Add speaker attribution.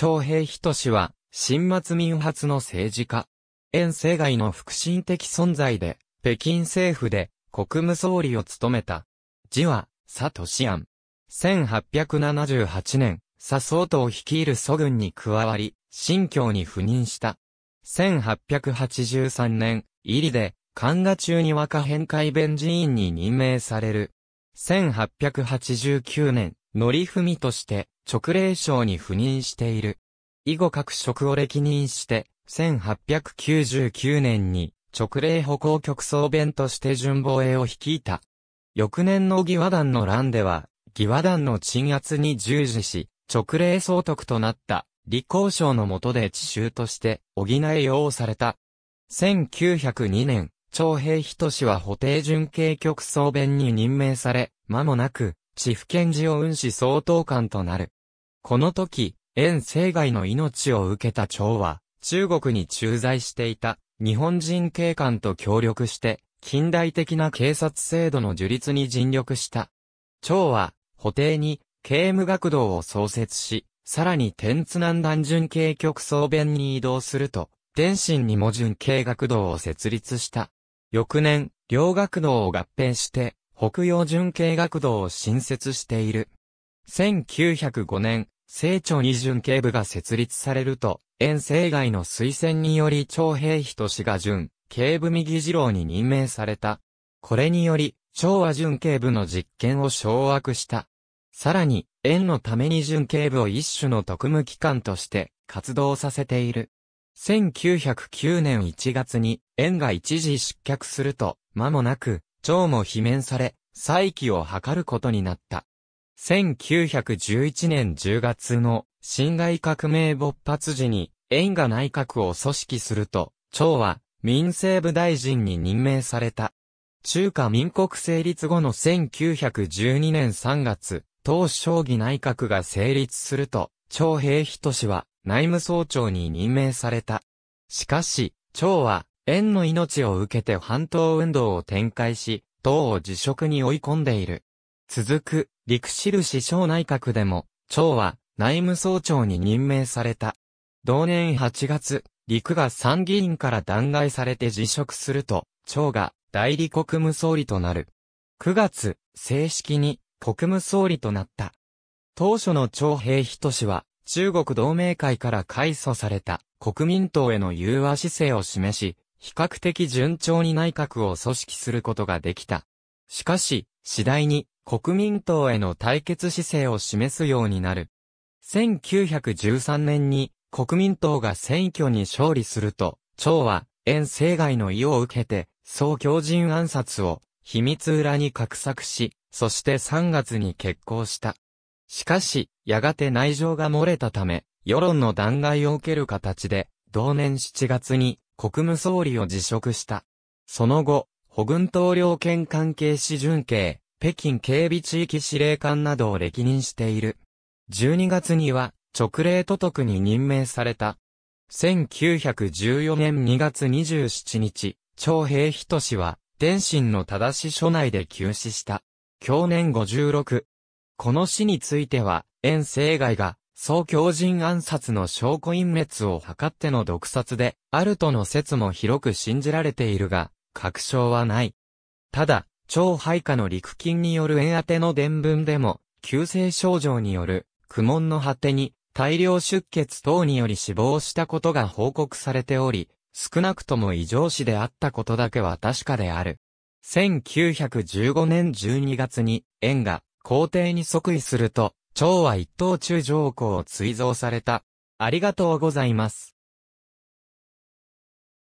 Speaker 1: 長平仁は、新末民発の政治家。遠征外の腹心的存在で、北京政府で国務総理を務めた。字は、佐市安。1878年、佐総統率いる祖軍に加わり、新疆に赴任した。1883年、入りで、漢画中に若返会弁寺院に任命される。1889年、乗り踏みとして、直令省に赴任している。以後各職を歴任して、1899年に直令歩行局総弁として順防衛を率いた。翌年の義和団の乱では、義和団の鎮圧に従事し、直令総督となった、李光省の下で地州として、補えようされた。1902年、長平氏は補定巡警局総弁に任命され、間もなく、地府県事を運使総統官となる。この時、遠征外の命を受けた蝶は、中国に駐在していた日本人警官と協力して、近代的な警察制度の樹立に尽力した。蝶は、補定に刑務学堂を創設し、さらに天津南南巡警局総弁に移動すると、天津にも巡警学堂を設立した。翌年、両学堂を合併して、北洋巡警学堂を新設している。1905年、清朝二巡警部が設立されると、遠征外の推薦により長平費と志賀巡、警部右次郎に任命された。これにより、長和巡警部の実権を掌握した。さらに、園のために巡警部を一種の特務機関として活動させている。1909年1月に園が一時失脚すると、間もなく、長も罷免され、再起を図ることになった。1911年10月の辛亥革命勃発時に、縁が内閣を組織すると、長は民政部大臣に任命された。中華民国成立後の1912年3月、党将棋内閣が成立すると、長平氏は内務総長に任命された。しかし、長は、縁の命を受けて反党運動を展開し、党を辞職に追い込んでいる。続く、陸印省内閣でも、長は内務総長に任命された。同年8月、陸が参議院から弾劾されて辞職すると、長が代理国務総理となる。9月、正式に国務総理となった。当初の長平氏は、中国同盟会から改組された国民党への融和姿勢を示し、比較的順調に内閣を組織することができた。しかし、次第に国民党への対決姿勢を示すようになる。1913年に国民党が選挙に勝利すると、長は、遠征外の意を受けて、総強人暗殺を、秘密裏に画策し、そして3月に決行した。しかし、やがて内情が漏れたため、世論の弾劾を受ける形で、同年7月に国務総理を辞職した。その後、保軍統領兼関係士準警、北京警備地域司令官などを歴任している。12月には、直令都督に任命された。1914年2月27日、長平人氏は、天津の正し署内で急死した。去年56。この死については、遠征外が、総教人暗殺の証拠隠滅を図っての毒殺で、あるとの説も広く信じられているが、確証はない。ただ、超肺下の陸筋による円当ての伝聞でも、急性症状による、苦悶の果てに、大量出血等により死亡したことが報告されており、少なくとも異常死であったことだけは確かである。1915年12月に、円が皇帝に即位すると、蝶は一等中将校を追贈された。ありがとうございます。